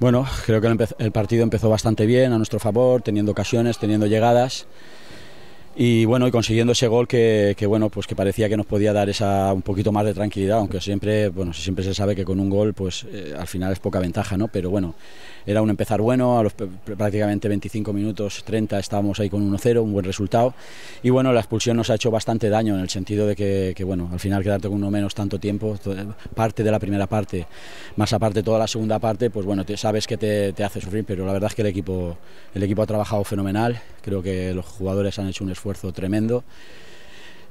Bueno, creo que el, partido empezó bastante bien, a nuestro favor, teniendo ocasiones, teniendo llegadas y bueno y consiguiendo ese gol que, que, bueno pues que parecía que nos podía dar esa un poquito más de tranquilidad aunque siempre bueno siempre se sabe que con un gol pues eh, al final es poca ventaja no pero bueno era un empezar bueno a los prácticamente 25 minutos 30 estábamos ahí con 1-0 un buen resultado y bueno la expulsión nos ha hecho bastante daño en el sentido de que, que bueno al final quedarte con uno menos tanto tiempo parte de la primera parte más aparte toda la segunda parte pues bueno te, sabes que te, te hace sufrir pero la verdad es que el equipo el equipo ha trabajado fenomenal creo que los jugadores han hecho un esfuerzo esfuerzo tremendo.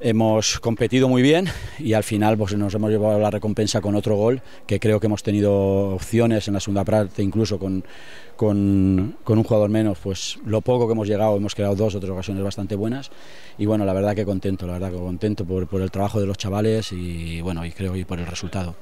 Hemos competido muy bien y al final pues, nos hemos llevado la recompensa con otro gol, que creo que hemos tenido opciones en la segunda parte, incluso con, con, un jugador menos, pues lo poco que hemos llegado, hemos creado dos o tres ocasiones bastante buenas y bueno, la verdad que contento, la verdad que contento por, por el trabajo de los chavales y bueno, y creo y por el resultado.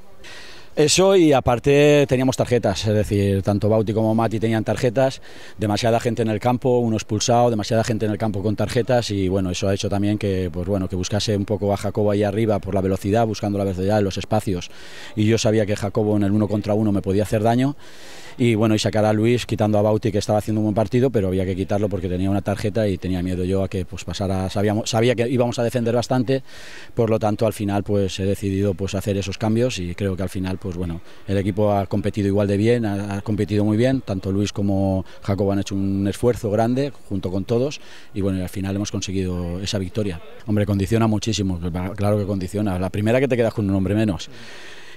Eso y aparte teníamos tarjetas, es decir, tanto Bauti como Mati tenían tarjetas, demasiada gente en el campo, uno expulsado, demasiada gente en el campo con tarjetas y bueno, eso ha hecho también que, pues bueno, que buscase un poco a Jacobo ahí arriba por la velocidad, buscando la velocidad en los espacios y yo sabía que Jacobo en el uno contra uno me podía hacer daño y bueno, y sacar a Luis quitando a Bauti que estaba haciendo un buen partido, pero había que quitarlo porque tenía una tarjeta y tenía miedo yo a que pues pasara, sabíamos, sabía que íbamos a defender bastante, por lo tanto al final pues he decidido pues hacer esos cambios y creo que al final pues, pues bueno, el equipo ha competido igual de bien, ha, competido muy bien, tanto Luis como Jacob han hecho un esfuerzo grande junto con todos y bueno, al final hemos conseguido esa victoria. Hombre, condiciona muchísimo, claro que condiciona, la primera que te quedas con un hombre menos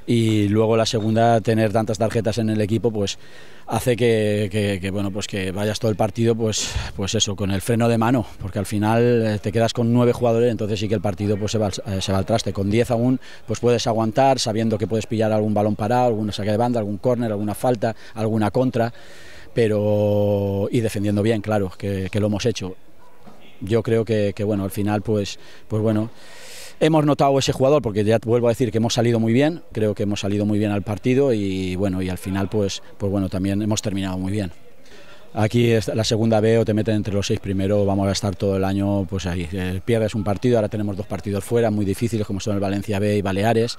y luego la segunda, tener tantas tarjetas en el equipo, pues hace que, bueno, pues que vayas todo el partido, pues, pues eso, con el freno de mano, porque al final eh, te quedas con nueve jugadores, entonces sí que el partido pues eh, se va, al traste. Con diez aún, pues puedes aguantar sabiendo que puedes pillar algún balón parado, alguna saque de banda, algún córner, alguna falta, alguna contra, pero y defendiendo bien, claro, que, lo hemos hecho yo creo que, que, bueno, al final pues, pues bueno, hemos notado ese jugador, porque ya vuelvo a decir que hemos salido muy bien, creo que hemos salido muy bien al partido y bueno, y al final pues, pues bueno, también hemos terminado muy bien. Aquí es la segunda B o te meten entre los seis primeros. vamos a estar todo el año pues ahí. Eh, pierdes un partido, ahora tenemos dos partidos fuera, muy difíciles como son el Valencia B y Baleares.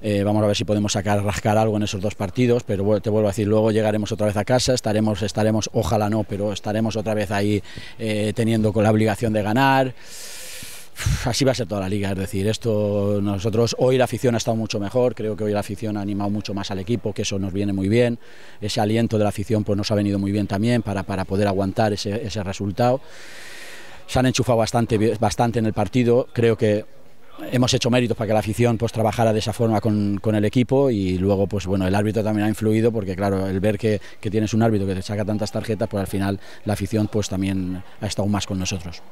Eh, vamos a ver si podemos sacar, rascar algo en esos dos partidos, pero te vuelvo a decir, luego llegaremos otra vez a casa, estaremos, estaremos, ojalá no, pero estaremos otra vez ahí eh, teniendo con la obligación de ganar así va a ser toda la liga, es decir, esto nosotros hoy la afición ha estado mucho mejor, creo que hoy la afición ha animado mucho más al equipo, que eso nos viene muy bien, ese aliento de la afición pues nos ha venido muy bien también para, poder aguantar ese, resultado. Se han enchufado bastante, bastante en el partido, creo que hemos hecho méritos para que la afición pues trabajara de esa forma con, el equipo y luego pues bueno el árbitro también ha influido porque claro el ver que, tienes un árbitro que te saca tantas tarjetas pues al final la afición pues también ha estado más con nosotros.